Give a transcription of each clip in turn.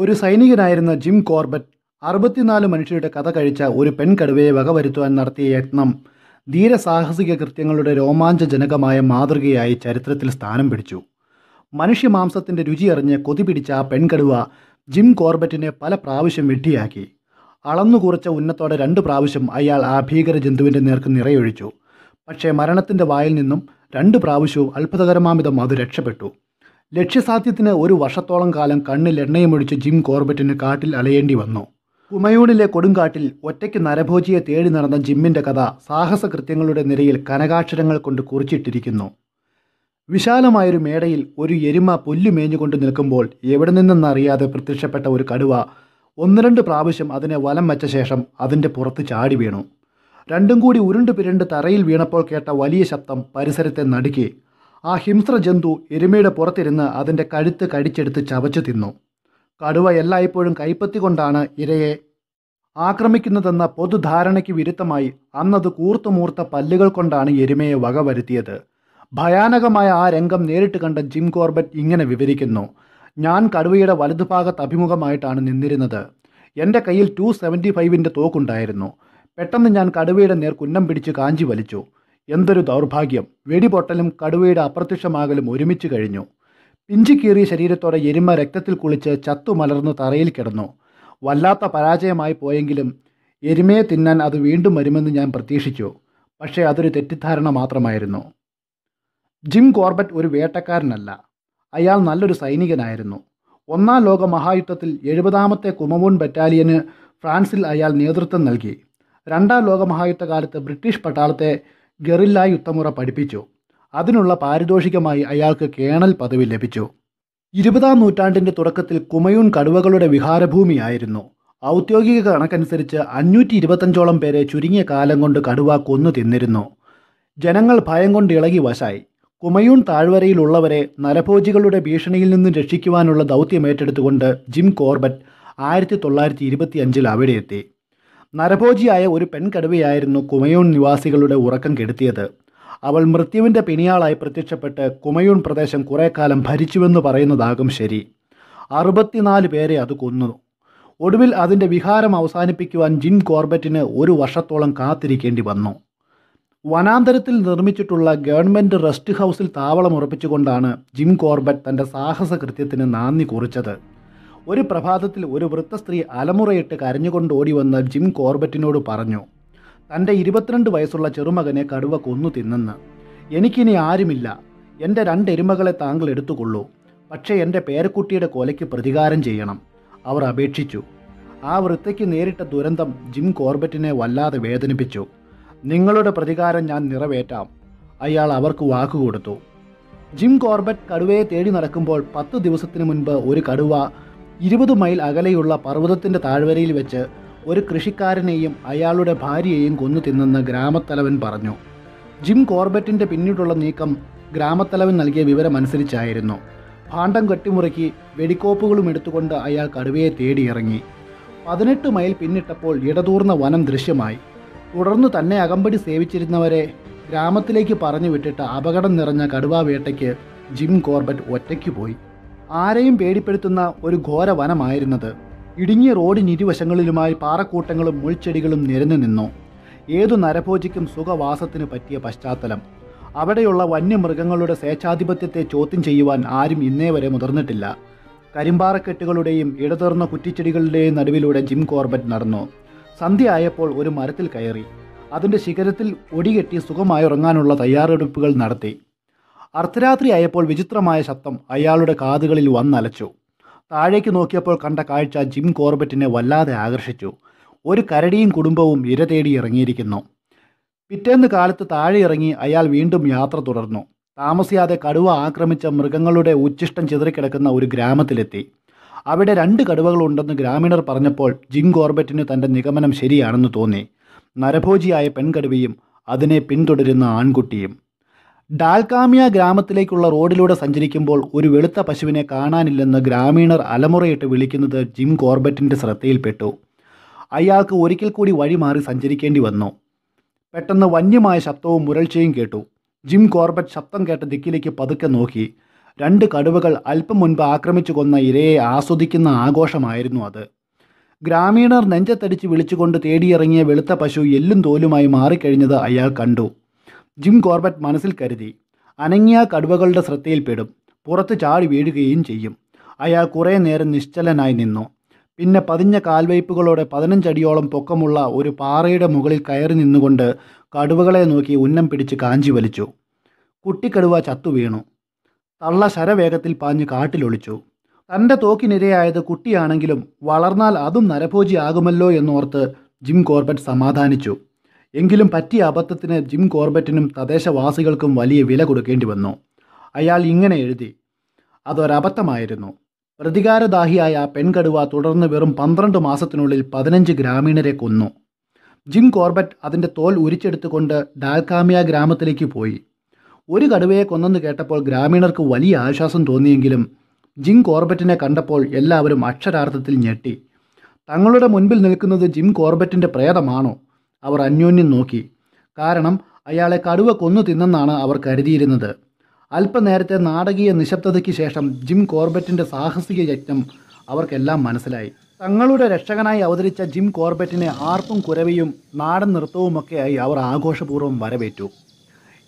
ഒരു സൈനികനായിരുന്ന Jim Corbett അറുപത്തിനാല് മനുഷ്യരുടെ കഥ കഴിച്ച ഒരു പെൺകടുവയെ വകവരുത്തുവാൻ നടത്തിയ യത്നം ധീരസാഹസിക കൃത്യങ്ങളുടെ രോമാഞ്ചജനകമായ മാതൃകയായി ചരിത്രത്തിൽ സ്ഥാനം പിടിച്ചു മനുഷ്യമാംസത്തിൻ്റെ രുചിയറിഞ്ഞ് കൊതി പിടിച്ച ആ പെൺകടുവ ജിം കോർബറ്റിനെ പല പ്രാവശ്യം വെട്ടിയാക്കി അളന്നുകുറച്ച ഉന്നത്തോടെ രണ്ട് പ്രാവശ്യം അയാൾ ആ ഭീകര ജന്തുവിൻ്റെ നേർക്ക് നിറയൊഴിച്ചു പക്ഷേ മരണത്തിൻ്റെ വായിൽ നിന്നും രണ്ട് പ്രാവശ്യവും അത്ഭുതകരമാമിതം അത് രക്ഷപ്പെട്ടു ലക്ഷ്യസാധ്യത്തിന് ഒരു വർഷത്തോളം കാലം കണ്ണിൽ എണ്ണയുമൊഴിച്ച് ജിം കോർബറ്റിന് കാട്ടിൽ അലയേണ്ടി വന്നു കുമയൂണിലെ കൊടുങ്കാട്ടിൽ ഒറ്റയ്ക്ക് നരഭോജിയെ തേടി നടന്ന ജിമ്മിൻ്റെ കഥ സാഹസകൃത്യങ്ങളുടെ നിരയിൽ കനകാക്ഷരങ്ങൾ കൊണ്ട് കുറിച്ചിട്ടിരിക്കുന്നു വിശാലമായൊരു മേടയിൽ ഒരു എരുമ പുല്ലുമേഞ്ഞുകൊണ്ട് നിൽക്കുമ്പോൾ എവിടെ നിന്നെന്നറിയാതെ പ്രത്യക്ഷപ്പെട്ട ഒരു കടുവ ഒന്ന് രണ്ട് പ്രാവശ്യം അതിനെ വലം വച്ച ശേഷം അതിൻ്റെ പുറത്ത് ചാടി വീണു രണ്ടും കൂടി ഉരുണ്ട് പിരണ്ട് തറയിൽ വീണപ്പോൾ കേട്ട വലിയ ശബ്ദം പരിസരത്തെ നടുക്കി ആ ഹിംസ്ര ജന്തു എരുമയുടെ പുറത്തിരുന്ന് അതിൻ്റെ കഴുത്ത് കടിച്ചെടുത്ത് ചവച്ചു തിന്നു കടുവ എല്ലായ്പ്പോഴും കൈപ്പത്തി കൊണ്ടാണ് ഇരയെ ആക്രമിക്കുന്നതെന്ന പൊതുധാരണയ്ക്ക് വിരുദ്ധമായി അന്നത് കൂർത്തുമൂർത്ത പല്ലുകൾ കൊണ്ടാണ് എരുമയെ വകവരുത്തിയത് ഭയാനകമായ ആ രംഗം നേരിട്ട് കണ്ട ജിം കോർബറ്റ് ഇങ്ങനെ വിവരിക്കുന്നു ഞാൻ കടുവയുടെ വലതുഭാഗത്ത് അഭിമുഖമായിട്ടാണ് നിന്നിരുന്നത് എൻ്റെ കയ്യിൽ ടു സെവൻറ്റി ഫൈവിൻ്റെ തോക്കുണ്ടായിരുന്നു പെട്ടെന്ന് ഞാൻ കടുവയുടെ നേർ കുന്നം പിടിച്ച് കാഞ്ചി വലിച്ചു എന്തൊരു ദൗർഭാഗ്യം വെടിപൊട്ടലും കടുവയുടെ അപ്രത്യക്ഷമാകലും ഒരുമിച്ച് കഴിഞ്ഞു പിഞ്ചിക്കീറിയ ശരീരത്തോടെ എരുമ രക്തത്തിൽ കുളിച്ച് ചത്തുമലർന്ന് തറയിൽ കിടന്നു വല്ലാത്ത പരാജയമായി പോയെങ്കിലും എരുമയെ തിന്നാൻ അത് വീണ്ടും വരുമെന്ന് ഞാൻ പ്രതീക്ഷിച്ചു പക്ഷേ അതൊരു തെറ്റിദ്ധാരണ മാത്രമായിരുന്നു ജിം കോർബറ്റ് ഒരു വേട്ടക്കാരനല്ല അയാൾ നല്ലൊരു സൈനികനായിരുന്നു ഒന്നാം ലോക മഹായുദ്ധത്തിൽ എഴുപതാമത്തെ കുമവൂൺ ബറ്റാലിയന് ഫ്രാൻസിൽ അയാൾ നേതൃത്വം നൽകി രണ്ടാം ലോക ബ്രിട്ടീഷ് പട്ടാളത്തെ ഗറില്ല യുദ്ധമുറ പഠിപ്പിച്ചു അതിനുള്ള പാരിതോഷികമായി അയാൾക്ക് കേണൽ പദവി ലഭിച്ചു ഇരുപതാം നൂറ്റാണ്ടിൻ്റെ തുടക്കത്തിൽ കുമയൂൺ കടുവകളുടെ വിഹാരഭൂമിയായിരുന്നു ഔദ്യോഗിക കണക്കനുസരിച്ച് അഞ്ഞൂറ്റി ഇരുപത്തഞ്ചോളം പേരെ ചുരുങ്ങിയ കാലം കൊണ്ട് കടുവ കൊന്നു തിന്നിരുന്നു ജനങ്ങൾ ഭയം കൊണ്ട് ഇളകി വശായി കുമയൂൺ താഴ്വരയിലുള്ളവരെ നരഭോജികളുടെ ഭീഷണിയിൽ നിന്ന് രക്ഷിക്കുവാനുള്ള ദൗത്യം ഏറ്റെടുത്തുകൊണ്ട് ജിം കോർബറ്റ് ആയിരത്തി തൊള്ളായിരത്തി ഇരുപത്തിയഞ്ചിൽ അവിടെയെത്തി നരഭോജിയായ ഒരു പെൺകടുവയായിരുന്നു കുമയൂൺ നിവാസികളുടെ ഉറക്കം കെടുത്തിയത് അവൾ മൃത്യുവിൻ്റെ പിണിയാളായി പ്രത്യക്ഷപ്പെട്ട് കുമയൂൺ പ്രദേശം കുറേ കാലം ഭരിച്ചുവെന്ന് പറയുന്നതാകും ശരി അറുപത്തിനാല് പേരെ അത് കൊന്നു ഒടുവിൽ അതിൻ്റെ വിഹാരം അവസാനിപ്പിക്കുവാൻ ജിൻ കോർബറ്റിന് ഒരു വർഷത്തോളം കാത്തിരിക്കേണ്ടി വന്നു വനാന്തരത്തിൽ നിർമ്മിച്ചിട്ടുള്ള ഗവൺമെൻറ് റെസ്റ്റ് ഹൗസിൽ താവളം ഉറപ്പിച്ചുകൊണ്ടാണ് ജിം കോർബറ്റ് തൻ്റെ സാഹസകൃത്യത്തിന് നാന്ദി കുറിച്ചത് ഒരു പ്രഭാതത്തിൽ ഒരു വൃത്ത സ്ത്രീ അലമുറയിട്ട് കരഞ്ഞുകൊണ്ട് ഓടി വന്ന ജിം കോർബറ്റിനോട് പറഞ്ഞു തൻ്റെ ഇരുപത്തിരണ്ട് വയസ്സുള്ള ചെറുമകനെ കടുവ കൊന്നു തിന്നെന്ന് എനിക്കിനി ആരുമില്ല എൻ്റെ രണ്ട് എരുമകളെ താങ്കൾ എടുത്തുകൊള്ളൂ പക്ഷേ എൻ്റെ പേരക്കുട്ടിയുടെ കൊലയ്ക്ക് പ്രതികാരം ചെയ്യണം അവർ അപേക്ഷിച്ചു ആ വൃത്തയ്ക്ക് നേരിട്ട ദുരന്തം ജിം കോർബറ്റിനെ വല്ലാതെ വേദനിപ്പിച്ചു നിങ്ങളുടെ പ്രതികാരം ഞാൻ നിറവേറ്റാം അയാൾ അവർക്ക് വാക്കുകൊടുത്തു ജിം കോർബറ്റ് കടുവയെ തേടി നടക്കുമ്പോൾ പത്ത് ദിവസത്തിനു മുൻപ് ഒരു കടുവ ഇരുപത് മൈൽ അകലെയുള്ള പർവ്വതത്തിൻ്റെ താഴ്വരയിൽ വെച്ച് ഒരു കൃഷിക്കാരനെയും അയാളുടെ ഭാര്യയെയും കൊന്നു തിന്നെന്ന് ഗ്രാമത്തലവൻ പറഞ്ഞു ജിം കോർബറ്റിൻ്റെ പിന്നീടുള്ള നീക്കം ഗ്രാമത്തലവൻ നൽകിയ വിവരമനുസരിച്ചായിരുന്നു ഭാണ്ഡം കെട്ടിമുറുക്കി വെടിക്കോപ്പുകളും എടുത്തുകൊണ്ട് അയാൾ കടുവയെ തേടിയിറങ്ങി പതിനെട്ട് മൈൽ പിന്നിട്ടപ്പോൾ ഇടതൂർന്ന വനം ദൃശ്യമായി തുടർന്ന് തന്നെ അകമ്പടി സേവിച്ചിരുന്നവരെ ഗ്രാമത്തിലേക്ക് പറഞ്ഞു വിട്ടിട്ട് അപകടം നിറഞ്ഞ കടുവാ വേട്ടയ്ക്ക് ജിം കോർബറ്റ് ഒറ്റയ്ക്ക് പോയി ആരെയും പേടിപ്പെടുത്തുന്ന ഒരു ഘോര വനമായിരുന്നത് ഇടുങ്ങിയ ഇരുവശങ്ങളിലുമായി പാറക്കൂട്ടങ്ങളും മുൾച്ചെടികളും നിരന്നു നിന്നു ഏതു നരഭോജിക്കും സുഖവാസത്തിന് പറ്റിയ പശ്ചാത്തലം അവിടെയുള്ള വന്യമൃഗങ്ങളുടെ സ്വേച്ഛാധിപത്യത്തെ ചോദ്യം ചെയ്യുവാൻ ആരും ഇന്നേ വരെ മുതിർന്നിട്ടില്ല കരിമ്പാറക്കെട്ടുകളുടെയും ഇടതീർന്ന കുറ്റിച്ചെടികളുടെയും നടുവിലൂടെ ജിം കോർബറ്റ് നടന്നു സന്ധ്യ ആയപ്പോൾ ഒരു മരത്തിൽ കയറി അതിൻ്റെ ശിഖരത്തിൽ ഒടികെട്ടി സുഖമായി ഉറങ്ങാനുള്ള തയ്യാറെടുപ്പുകൾ നടത്തി അർദ്ധരാത്രി ആയപ്പോൾ വിചിത്രമായ ശബ്ദം അയാളുടെ കാതുകളിൽ വന്നലച്ചു താഴേക്ക് നോക്കിയപ്പോൾ കണ്ട കാഴ്ച ജിം കോർബറ്റിനെ വല്ലാതെ ആകർഷിച്ചു ഒരു കരടിയും കുടുംബവും ഇര തേടി ഇറങ്ങിയിരിക്കുന്നു പിറ്റേന്ന് കാലത്ത് താഴെ ഇറങ്ങി അയാൾ വീണ്ടും യാത്ര തുടർന്നു താമസിയാതെ കടുവ ആക്രമിച്ച മൃഗങ്ങളുടെ ഉച്ചിഷ്ടം ചിതറിക്കിടക്കുന്ന ഒരു ഗ്രാമത്തിലെത്തി അവിടെ രണ്ട് കടുവകളുണ്ടെന്ന് ഗ്രാമീണർ പറഞ്ഞപ്പോൾ ജിം കോർബറ്റിന് തൻ്റെ നിഗമനം ശരിയാണെന്ന് തോന്നി നരഭോജിയായ പെൺകടുവയും അതിനെ പിന്തുടരുന്ന ആൺകുട്ടിയും ഡാൽകാമിയ ഗ്രാമത്തിലേക്കുള്ള റോഡിലൂടെ സഞ്ചരിക്കുമ്പോൾ ഒരു വെളുത്ത പശുവിനെ കാണാനില്ലെന്ന് ഗ്രാമീണർ അലമുറയിട്ട് വിളിക്കുന്നത് ജിം കോർബറ്റിൻ്റെ ശ്രദ്ധയിൽപ്പെട്ടു അയാൾക്ക് ഒരിക്കൽ കൂടി വഴി മാറി സഞ്ചരിക്കേണ്ടി വന്നു പെട്ടെന്ന് വന്യമായ ശബ്ദവും മുരൾച്ചയും കേട്ടു ജിം കോർബറ്റ് ശബ്ദം കേട്ട ദിക്കിലേക്ക് പതുക്കെ നോക്കി രണ്ട് കടുവകൾ അല്പം മുൻപ് ആക്രമിച്ചു കൊന്ന ഇരയെ ആസ്വദിക്കുന്ന ആഘോഷമായിരുന്നു അത് ഗ്രാമീണർ നെഞ്ചത്തടിച്ച് വിളിച്ചുകൊണ്ട് തേടിയിറങ്ങിയ വെളുത്ത പശു എല്ലും തോലുമായി മാറിക്കഴിഞ്ഞത് അയാൾ കണ്ടു ജിം കോർബറ്റ് മനസ്സിൽ കരുതി അനങ്ങിയ കടുവകളുടെ ശ്രദ്ധയിൽപ്പെടും പുറത്ത് ചാടി വീഴുകയും ചെയ്യും അയാൾ കുറേ നേരം നിശ്ചലനായി നിന്നു പിന്നെ പതിഞ്ഞ കാൽവയ്പ്പുകളോടെ പതിനഞ്ചടിയോളം പൊക്കമുള്ള ഒരു പാറയുടെ മുകളിൽ കയറി നിന്നുകൊണ്ട് കടുവകളെ നോക്കി ഉന്നം പിടിച്ച് കാഞ്ചി വലിച്ചു കുട്ടിക്കടുവ വീണു തള്ള ശരവേഗത്തിൽ പാഞ്ഞ് കാട്ടിലൊളിച്ചു തൻ്റെ തോക്കിനിരയായത് കുട്ടിയാണെങ്കിലും വളർന്നാൽ അതും നരഭോജിയാകുമല്ലോ എന്നോർത്ത് ജിം കോർബറ്റ് സമാധാനിച്ചു എങ്കിലും പറ്റിയ അബദ്ധത്തിന് ജിം കോർബറ്റിനും തദ്ദേശവാസികൾക്കും വലിയ വില കൊടുക്കേണ്ടി വന്നു അയാൾ ഇങ്ങനെ എഴുതി അതൊരബദ്ധമായിരുന്നു പ്രതികാരദാഹിയായ പെൺകടുവ തുടർന്ന് വെറും പന്ത്രണ്ട് മാസത്തിനുള്ളിൽ പതിനഞ്ച് ഗ്രാമീണരെ കൊന്നു ജിം കോർബറ്റ് അതിൻ്റെ തോൽ ഉരിച്ചെടുത്തുകൊണ്ട് ഡാൽക്കാമിയ ഗ്രാമത്തിലേക്ക് പോയി ഒരു കടുവയെ കൊന്നെന്ന് കേട്ടപ്പോൾ ഗ്രാമീണർക്ക് വലിയ ആശ്വാസം തോന്നിയെങ്കിലും ജിം കോർബറ്റിനെ കണ്ടപ്പോൾ എല്ലാവരും അക്ഷരാർത്ഥത്തിൽ ഞെട്ടി തങ്ങളുടെ മുൻപിൽ നിൽക്കുന്നത് ജിം കോർബറ്റിൻ്റെ പ്രേതമാണോ അവർ അന്യോന്യം നോക്കി കാരണം അയാളെ കടുവ കൊന്നു തിന്നെന്നാണ് അവർ കരുതിയിരുന്നത് അല്പനേരത്തെ നാടകീയ നിശബ്ദതയ്ക്ക് ശേഷം ജിം കോർബറ്റിൻ്റെ സാഹസിക യജ്ഞം അവർക്കെല്ലാം മനസ്സിലായി തങ്ങളുടെ രക്ഷകനായി അവതരിച്ച ജിം കോർബറ്റിനെ ആർപ്പും കുരവിയും നാടൻ നൃത്തവുമൊക്കെയായി അവർ ആഘോഷപൂർവ്വം വരവേറ്റു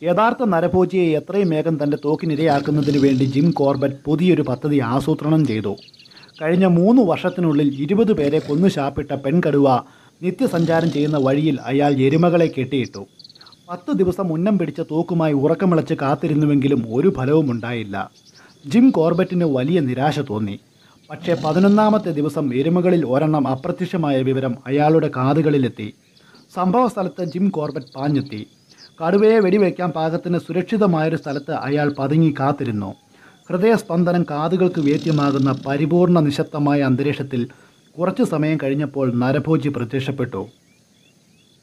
യഥാർത്ഥ നരഭോജിയെ എത്രയും വേഗം തൻ്റെ തോക്കിനിരയാക്കുന്നതിന് വേണ്ടി ജിം കോർബറ്റ് പുതിയൊരു പദ്ധതി ആസൂത്രണം ചെയ്തു കഴിഞ്ഞ മൂന്ന് വർഷത്തിനുള്ളിൽ ഇരുപത് പേരെ കൊന്നു ശാപ്പിട്ട പെൺകടുവ നിത്യസഞ്ചാരം ചെയ്യുന്ന വഴിയിൽ അയാൾ എരുമകളെ കെട്ടിയിട്ടു പത്ത് ദിവസം ഉന്നം പിടിച്ച തോക്കുമായി ഉറക്കമിളച്ച് കാത്തിരുന്നുവെങ്കിലും ഒരു ഫലവും ഉണ്ടായില്ല ജിം കോർബറ്റിന് വലിയ നിരാശ തോന്നി പക്ഷേ പതിനൊന്നാമത്തെ ദിവസം എരുമകളിൽ ഒരെണ്ണം അപ്രത്യക്ഷമായ വിവരം അയാളുടെ കാതുകളിലെത്തി സംഭവ സ്ഥലത്ത് ജിം കോർബറ്റ് പാഞ്ഞെത്തി കടുവയെ വെടിവെക്കാൻ പാകത്തിന് സുരക്ഷിതമായൊരു സ്ഥലത്ത് അയാൾ പതുങ്ങി കാത്തിരുന്നു ഹൃദയസ്പന്ദനം കാതുകൾക്ക് വേദ്യമാകുന്ന പരിപൂർണ നിശബ്ദമായ അന്തരീക്ഷത്തിൽ കുറച്ച് സമയം കഴിഞ്ഞപ്പോൾ നരഭോജി പ്രത്യക്ഷപ്പെട്ടു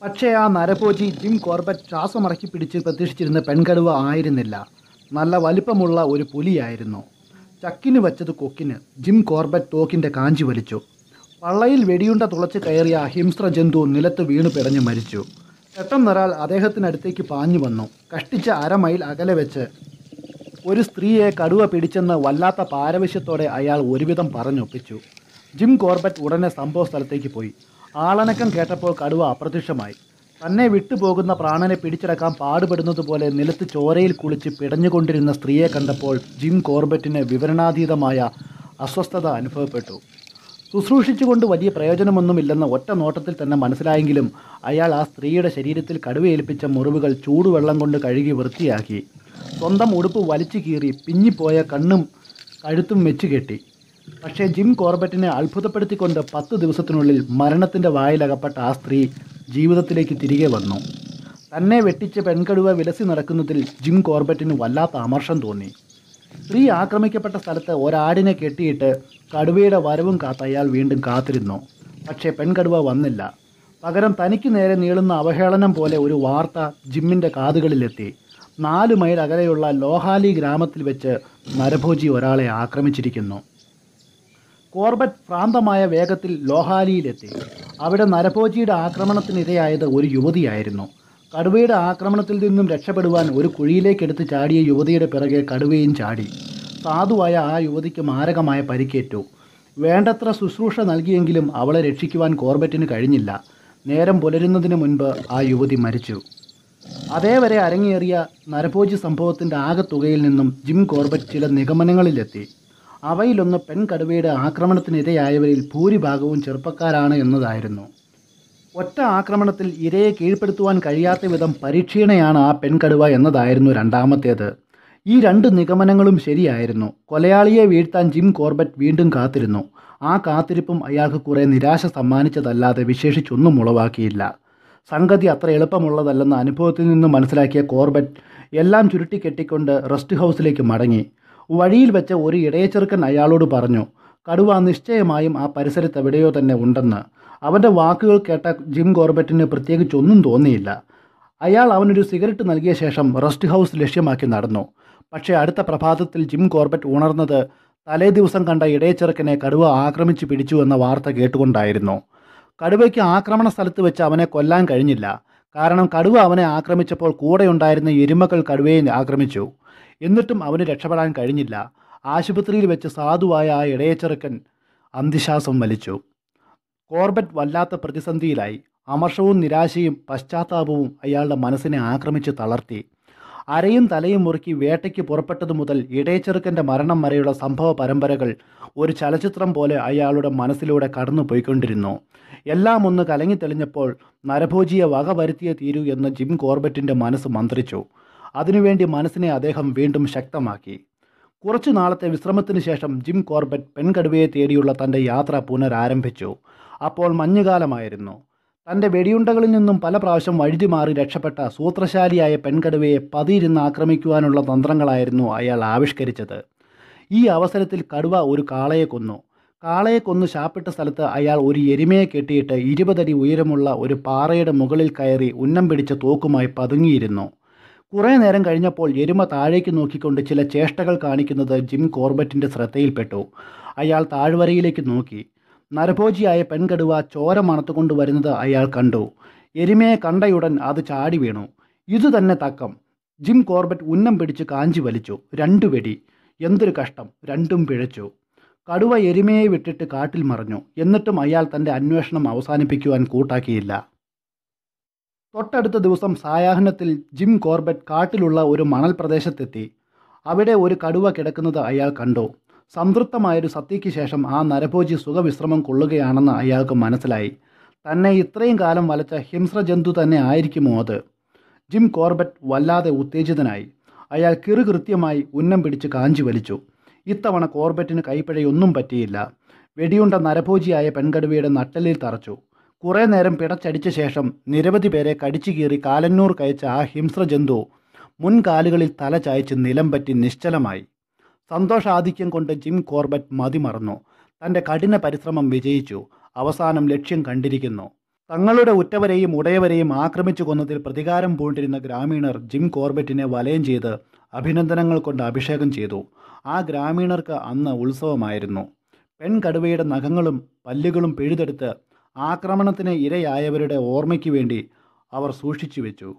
പക്ഷേ ആ നരഭോജി ജിം കോർബറ്റ് ശ്വാസമടക്കി പിടിച്ച് പ്രതീക്ഷിച്ചിരുന്ന പെൺകടുവ ആയിരുന്നില്ല നല്ല വലിപ്പമുള്ള ഒരു പുലിയായിരുന്നു ചക്കിന് വച്ചത് കൊക്കിന് ജിം കോർബറ്റ് തോക്കിൻ്റെ കാഞ്ചി വലിച്ചു പള്ളയിൽ വെടിയുണ്ട തുളച്ച് കയറിയ ഹിംസ്ര ജന്തു നിലത്ത് വീണു പിടഞ്ഞു മരിച്ചു പെട്ടെന്നൊരാൾ അദ്ദേഹത്തിനടുത്തേക്ക് പാഞ്ഞു വന്നു കഷ്ടിച്ച അരമൈൽ അകലെ വെച്ച് ഒരു സ്ത്രീയെ കടുവ പിടിച്ചെന്ന് വല്ലാത്ത പാരവശ്യത്തോടെ അയാൾ ഒരുവിധം പറഞ്ഞൊപ്പിച്ചു ജിം കോർബറ്റ് ഉടനെ സംഭവ സ്ഥലത്തേക്ക് പോയി ആളനക്കം കേട്ടപ്പോൾ കടുവ അപ്രത്യക്ഷമായി തന്നെ വിട്ടുപോകുന്ന പ്രാണനെ പിടിച്ചെടുക്കാൻ പാടുപെടുന്നതുപോലെ നിലത്ത് ചോരയിൽ കുളിച്ച് പിടഞ്ഞുകൊണ്ടിരുന്ന സ്ത്രീയെ കണ്ടപ്പോൾ ജിം കോർബറ്റിന് വിവരണാതീതമായ അസ്വസ്ഥത അനുഭവപ്പെട്ടു ശുശ്രൂഷിച്ചുകൊണ്ട് വലിയ പ്രയോജനമൊന്നുമില്ലെന്ന ഒറ്റ നോട്ടത്തിൽ തന്നെ മനസ്സിലായെങ്കിലും അയാൾ ആ സ്ത്രീയുടെ ശരീരത്തിൽ കടുവയേൽപ്പിച്ച മുറിവുകൾ ചൂടുവെള്ളം കൊണ്ട് കഴുകി വൃത്തിയാക്കി സ്വന്തം ഉടുപ്പ് വലിച്ചു കീറി പിഞ്ഞിപ്പോയ കണ്ണും കഴുത്തും വെച്ച് കെട്ടി പക്ഷേ ജിം കോർബറ്റിനെ അത്ഭുതപ്പെടുത്തിക്കൊണ്ട് പത്ത് ദിവസത്തിനുള്ളിൽ മരണത്തിൻ്റെ വായിലകപ്പെട്ട ആ സ്ത്രീ ജീവിതത്തിലേക്ക് തിരികെ വന്നു തന്നെ വെട്ടിച്ച് പെൺകടുവ വിലസി നടക്കുന്നതിൽ ജിം കോർബറ്റിന് വല്ലാത്ത അമർഷം തോന്നി സ്ത്രീ ആക്രമിക്കപ്പെട്ട സ്ഥലത്ത് ഒരാടിനെ കെട്ടിയിട്ട് കടുവയുടെ വരവും കാത്ത് അയാൾ വീണ്ടും കാത്തിരുന്നു പക്ഷേ പെൺകടുവ വന്നില്ല പകരം തനിക്ക് നേരെ നീളുന്ന അവഹേളനം പോലെ ഒരു വാർത്ത ജിമ്മിൻ്റെ കാതുകളിലെത്തി നാല് മൈൽ അകലെയുള്ള ലോഹാലി ഗ്രാമത്തിൽ വെച്ച് നരഭോജി ഒരാളെ ആക്രമിച്ചിരിക്കുന്നു കോർബറ്റ് ഭ്രാന്തമായ വേഗത്തിൽ ലോഹാലിയിലെത്തി അവിടെ നരഭോജിയുടെ ആക്രമണത്തിനിരയായത് ഒരു യുവതിയായിരുന്നു കടുവയുടെ ആക്രമണത്തിൽ നിന്നും രക്ഷപ്പെടുവാൻ ഒരു കുഴിയിലേക്കെടുത്ത് ചാടിയ യുവതിയുടെ പിറകെ കടുവയും ചാടി സാധുവായ ആ യുവതിക്ക് മാരകമായ പരിക്കേറ്റു വേണ്ടത്ര ശുശ്രൂഷ നൽകിയെങ്കിലും അവളെ രക്ഷിക്കുവാൻ കോർബറ്റിന് കഴിഞ്ഞില്ല നേരം പുലരുന്നതിന് മുൻപ് ആ യുവതി മരിച്ചു അതേവരെ അരങ്ങേറിയ നരഭോജി സംഭവത്തിൻ്റെ ആകെത്തുകയിൽ നിന്നും ജിം കോർബറ്റ് ചില നിഗമനങ്ങളിലെത്തി അവയിലൊന്ന് പെൺകടുവയുടെ ആക്രമണത്തിനിരയായവരിൽ ഭൂരിഭാഗവും ചെറുപ്പക്കാരാണ് എന്നതായിരുന്നു ഒറ്റ ആക്രമണത്തിൽ ഇരയെ കീഴ്പ്പെടുത്തുവാൻ കഴിയാത്ത വിധം പരീക്ഷീണയാണ് ആ പെൺകടുവ എന്നതായിരുന്നു രണ്ടാമത്തേത് ഈ രണ്ട് നിഗമനങ്ങളും ശരിയായിരുന്നു കൊലയാളിയെ വീഴ്ത്താൻ ജിം കോർബറ്റ് വീണ്ടും കാത്തിരുന്നു ആ കാത്തിരിപ്പും അയാൾക്ക് കുറേ നിരാശ സമ്മാനിച്ചതല്ലാതെ വിശേഷിച്ചൊന്നും ഉളവാക്കിയില്ല സംഗതി അത്ര എളുപ്പമുള്ളതല്ലെന്ന അനുഭവത്തിൽ നിന്ന് മനസ്സിലാക്കിയ കോർബറ്റ് എല്ലാം ചുരുട്ടിക്കെട്ടിക്കൊണ്ട് റെസ്റ്റ് ഹൗസിലേക്ക് മടങ്ങി വഴിയിൽ വെച്ച് ഒരു ഇടയച്ചെറുക്കൻ അയാളോട് പറഞ്ഞു കടുവ നിശ്ചയമായും ആ പരിസരത്ത് എവിടെയോ തന്നെ ഉണ്ടെന്ന് അവൻ്റെ വാക്കുകൾ കേട്ട ജിം കോർബറ്റിന് പ്രത്യേകിച്ചൊന്നും തോന്നിയില്ല അയാൾ അവനൊരു സിഗരറ്റ് നൽകിയ ശേഷം റെസ്റ്റ് ഹൗസ് ലക്ഷ്യമാക്കി നടന്നു പക്ഷേ അടുത്ത പ്രഭാതത്തിൽ ജിം കോർബറ്റ് ഉണർന്നത് തലേ ദിവസം കണ്ട ഇടയച്ചെറുക്കനെ കടുവ ആക്രമിച്ചു പിടിച്ചു എന്ന വാർത്ത കേട്ടുകൊണ്ടായിരുന്നു കടുവയ്ക്ക് ആക്രമണ സ്ഥലത്ത് വെച്ച് അവനെ കൊല്ലാൻ കഴിഞ്ഞില്ല കാരണം കടുവ അവനെ ആക്രമിച്ചപ്പോൾ കൂടെയുണ്ടായിരുന്ന എരുമകൾ കടുവയെ ആക്രമിച്ചു എന്നിട്ടും അവന് രക്ഷപ്പെടാൻ കഴിഞ്ഞില്ല ആശുപത്രിയിൽ വെച്ച് സാധുവായ ആ ഇടയച്ചെറുക്കൻ അന്തിശ്വാസം വലിച്ചു കോർബറ്റ് വല്ലാത്ത പ്രതിസന്ധിയിലായി അമർഷവും നിരാശയും പശ്ചാത്താപവും അയാളുടെ മനസ്സിനെ ആക്രമിച്ച് തളർത്തി അരയും തലയും മുറുക്കി വേട്ടയ്ക്ക് പുറപ്പെട്ടതു മുതൽ ഇടയച്ചെറുക്കൻ്റെ മരണം വരെയുള്ള സംഭവ പരമ്പരകൾ ഒരു ചലച്ചിത്രം പോലെ അയാളുടെ മനസ്സിലൂടെ കടന്നു പോയിക്കൊണ്ടിരുന്നു എല്ലാം ഒന്ന് കലങ്ങി തെളിഞ്ഞപ്പോൾ നരഭോജിയെ വക വരുത്തിയേ തീരൂ എന്ന് ജിം കോർബറ്റിൻ്റെ മനസ്സ് മന്ത്രിച്ചു അതിനുവേണ്ടി മനസ്സിനെ അദ്ദേഹം വീണ്ടും ശക്തമാക്കി കുറച്ചു നാളത്തെ വിശ്രമത്തിന് ശേഷം ജിം കോർബറ്റ് പെൺകടുവയെ തേടിയുള്ള തൻ്റെ യാത്ര പുനരാരംഭിച്ചു അപ്പോൾ മഞ്ഞുകാലമായിരുന്നു തൻ്റെ വെടിയുണ്ടകളിൽ നിന്നും പല പ്രാവശ്യം വഴുതി മാറി രക്ഷപ്പെട്ട സൂത്രശാലിയായ പെൺകടുവയെ പതിയിരുന്ന് ആക്രമിക്കുവാനുള്ള തന്ത്രങ്ങളായിരുന്നു അയാൾ ആവിഷ്കരിച്ചത് ഈ അവസരത്തിൽ കടുവ ഒരു കാളയെ കൊന്നു കാളയെ കൊന്നു ശാപ്പിട്ട സ്ഥലത്ത് അയാൾ ഒരു എരുമയെ കെട്ടിയിട്ട് ഇരുപതടി ഉയരമുള്ള ഒരു പാറയുടെ മുകളിൽ കയറി ഉന്നം പിടിച്ച തോക്കുമായി പതുങ്ങിയിരുന്നു കുറേ നേരം കഴിഞ്ഞപ്പോൾ എരുമ താഴേക്ക് നോക്കിക്കൊണ്ട് ചില ചേഷ്ടകൾ കാണിക്കുന്നത് ജിം കോർബറ്റിൻ്റെ ശ്രദ്ധയിൽപ്പെട്ടു അയാൾ താഴ്വരയിലേക്ക് നോക്കി നരഭോജിയായ പെൺകടുവ ചോര മണത്തുകൊണ്ട് വരുന്നത് അയാൾ കണ്ടു എരുമയെ കണ്ടയുടൻ അത് ചാടി വീണു ഇതുതന്നെ തക്കം ജിം കോർബറ്റ് ഉന്നം പിടിച്ച് കാഞ്ചി വലിച്ചു രണ്ടു വെടി എന്തൊരു കഷ്ടം രണ്ടും പിഴച്ചു കടുവ എരുമയെ വിട്ടിട്ട് കാട്ടിൽ മറഞ്ഞു എന്നിട്ടും അയാൾ തൻ്റെ അന്വേഷണം അവസാനിപ്പിക്കുവാൻ കൂട്ടാക്കിയില്ല തൊട്ടടുത്ത ദിവസം സായാഹ്നത്തിൽ ജിം കോർബറ്റ് കാട്ടിലുള്ള ഒരു മണൽ പ്രദേശത്തെത്തി അവിടെ ഒരു കടുവ കിടക്കുന്നത് അയാൾ കണ്ടു സംതൃപ്തമായൊരു സത്യയ്ക്ക് ശേഷം ആ നരഭോജി സുഖവിശ്രമം കൊള്ളുകയാണെന്ന് അയാൾക്ക് മനസ്സിലായി തന്നെ ഇത്രയും കാലം വലച്ച ഹിംസ്രജന്തു തന്നെ ആയിരിക്കുമോ അത് ജിം കോർബറ്റ് വല്ലാതെ ഉത്തേജിതനായി അയാൾ കിറുകൃത്യമായി ഉന്നം പിടിച്ച് കാഞ്ചി വലിച്ചു ഇത്തവണ കോർബറ്റിന് കൈപ്പഴയൊന്നും പറ്റിയില്ല വെടിയുണ്ട നരഭോജിയായ പെൺകടുവയുടെ നട്ടലിൽ തറച്ചു കുറേ നേരം പിടച്ചടിച്ച ശേഷം നിരവധി പേരെ കടിച്ചു കീറി കാലന്നൂർ കയച്ച ആ ഹിംസ്രജന്തു മുൻകാലുകളിൽ തല ചായച്ച് നിലം പറ്റി നിശ്ചലമായി സന്തോഷാധിക്യം കൊണ്ട് ജിം കോർബറ്റ് മതിമറന്നു തൻ്റെ കഠിന പരിശ്രമം വിജയിച്ചു അവസാനം ലക്ഷ്യം കണ്ടിരിക്കുന്നു തങ്ങളുടെ ഉറ്റവരെയും ഉടയവരെയും ആക്രമിച്ചു കൊന്നതിൽ പ്രതികാരം പൂണ്ടിരുന്ന ഗ്രാമീണർ ജിം കോർബറ്റിനെ വലയം ചെയ്ത് അഭിനന്ദനങ്ങൾ കൊണ്ട് അഭിഷേകം ചെയ്തു ആ ഗ്രാമീണർക്ക് അന്ന് ഉത്സവമായിരുന്നു പെൺകടുവയുടെ നഖങ്ങളും പല്ലുകളും പിഴുതെടുത്ത് ആക്രമണത്തിന് ഇരയായവരുടെ ഓർമ്മയ്ക്ക് വേണ്ടി അവർ സൂക്ഷിച്ചു വെച്ചു